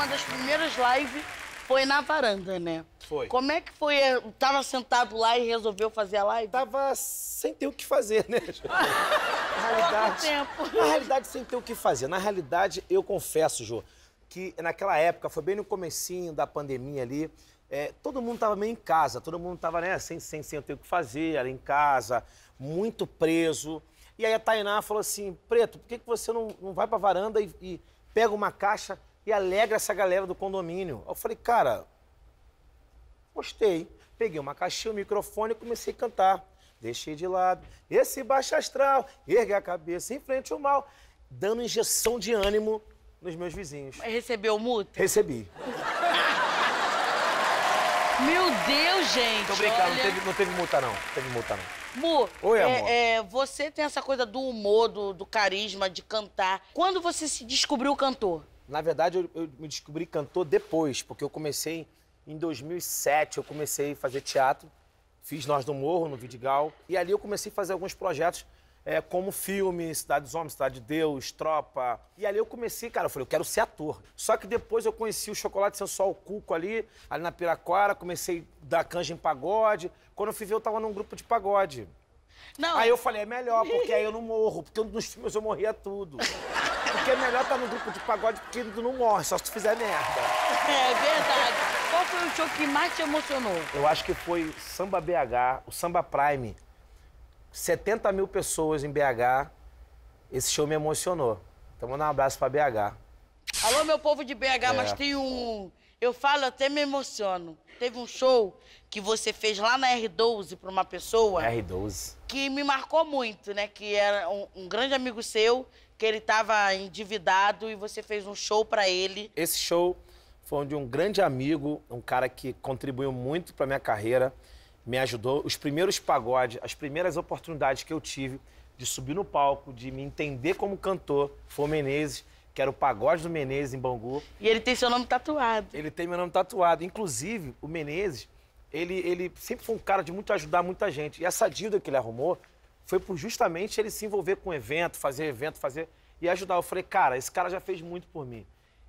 uma das primeiras lives foi na varanda, né? Foi. Como é que foi? Eh, tava sentado lá e resolveu fazer a live? Tava sem ter o que fazer, né? na realidade, tempo. na realidade, sem ter o que fazer. Na realidade, eu confesso, Jô, que naquela época, foi bem no comecinho da pandemia ali, é, todo mundo tava meio em casa, todo mundo tava, né, sem, sem, sem ter o que fazer, ali em casa, muito preso. E aí a Tainá falou assim, Preto, por que, que você não, não vai pra varanda e, e pega uma caixa e alegra essa galera do condomínio. Eu falei, cara, gostei. Peguei uma caixinha, um microfone e comecei a cantar. Deixei de lado esse baixo astral, ergue a cabeça em frente ao mal, dando injeção de ânimo nos meus vizinhos. Mas recebeu multa? Recebi. Meu Deus, gente! Tô brincando, olha... não, teve, não teve multa, não. Não teve multa, não. Mu, Oi, é, amor. é, você tem essa coisa do humor, do, do carisma, de cantar. Quando você se descobriu cantor? Na verdade, eu, eu me descobri cantor depois, porque eu comecei em 2007, eu comecei a fazer teatro. Fiz Nós do Morro, no Vidigal. E ali eu comecei a fazer alguns projetos é, como filme, Cidade dos Homens, Cidade de Deus, Tropa. E ali eu comecei, cara, eu falei, eu quero ser ator. Só que depois eu conheci o Chocolate Sensual Cuco ali, ali na Piraquara, comecei a dar canja em pagode. Quando eu fui ver, eu tava num grupo de pagode. Não. Aí é eu falei, é melhor, porque aí eu não morro, porque nos filmes eu morria tudo. Porque é melhor estar tá no grupo de pagode porque tu não morre, só se tu fizer merda. É verdade. Qual foi o show que mais te emocionou? Eu acho que foi Samba BH, o Samba Prime. 70 mil pessoas em BH. Esse show me emocionou. Então, manda um abraço pra BH. Alô, meu povo de BH, é. mas tem um. Eu falo, até me emociono. Teve um show que você fez lá na R12 pra uma pessoa. R12. Que me marcou muito, né? Que era um, um grande amigo seu que ele estava endividado e você fez um show para ele. Esse show foi onde um grande amigo, um cara que contribuiu muito para minha carreira, me ajudou. Os primeiros pagodes, as primeiras oportunidades que eu tive de subir no palco, de me entender como cantor, foi o Menezes, que era o pagode do Menezes em Bangu. E ele tem seu nome tatuado. Ele tem meu nome tatuado. Inclusive, o Menezes, ele, ele sempre foi um cara de muito ajudar muita gente. E essa dívida que ele arrumou foi por justamente ele se envolver com evento, fazer evento, fazer. E ajudar. Eu falei, cara, esse cara já fez muito por mim.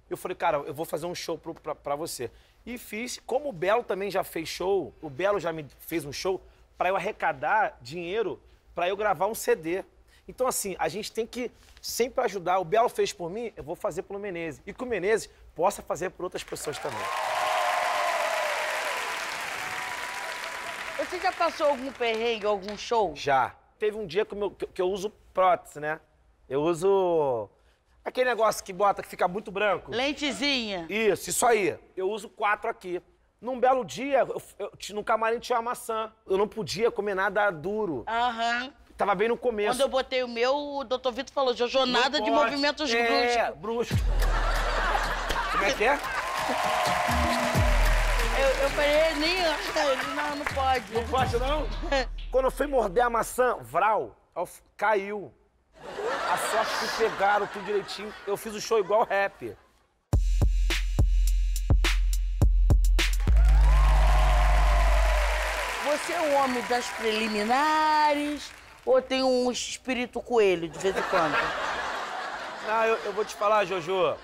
Eu falei, cara, eu vou fazer um show pro, pra, pra você. E fiz, como o Belo também já fez show, o Belo já me fez um show para eu arrecadar dinheiro para eu gravar um CD. Então, assim, a gente tem que sempre ajudar. O Belo fez por mim, eu vou fazer pelo Menezes. E que o Menezes possa fazer por outras pessoas também. Você já passou algum perrengue, algum show? Já teve um dia que eu, que eu uso prótese, né? Eu uso aquele negócio que bota, que fica muito branco. Lentezinha. Isso, isso aí. Eu uso quatro aqui. Num belo dia, eu, eu, no camarim tinha uma maçã. Eu não podia comer nada duro. Aham. Uhum. Tava bem no começo. Quando eu botei o meu, o doutor Vitor falou, Jojo, nada de pode. movimentos é, bruscos. Como é que é? Eu, eu falei, é, nem... Não, não pode. Não pode, não? Quando eu fui morder a maçã, vral, caiu. A sorte que pegaram tudo direitinho. Eu fiz o show igual rap. Você é o homem das preliminares ou tem um espírito coelho de vez em quando? Não, eu, eu vou te falar, Jojo.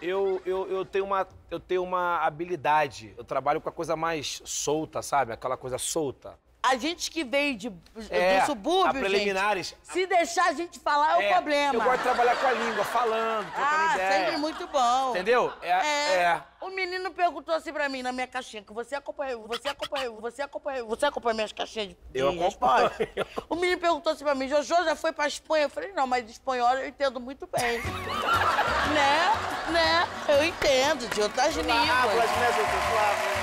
Eu, eu, eu, tenho uma, eu tenho uma habilidade. Eu trabalho com a coisa mais solta, sabe? Aquela coisa solta. A gente que veio de, é, do subúrbio, preliminares, gente, se deixar a gente falar é, é, o problema. Eu gosto de trabalhar com a língua, falando, trocando ah, ideia. sempre muito bom. Entendeu? É, é, é. O menino perguntou assim pra mim na minha caixinha, que você acompanha, você acompanha, você acompanha, você acompanha minhas caixinhas de, eu acompanho. O menino perguntou assim pra mim, Jojo já foi pra Espanha? Eu falei, não, mas espanhol eu entendo muito bem. né? Né? Eu entendo, de outras línguas. Palavras, né, Jojo? Palavras.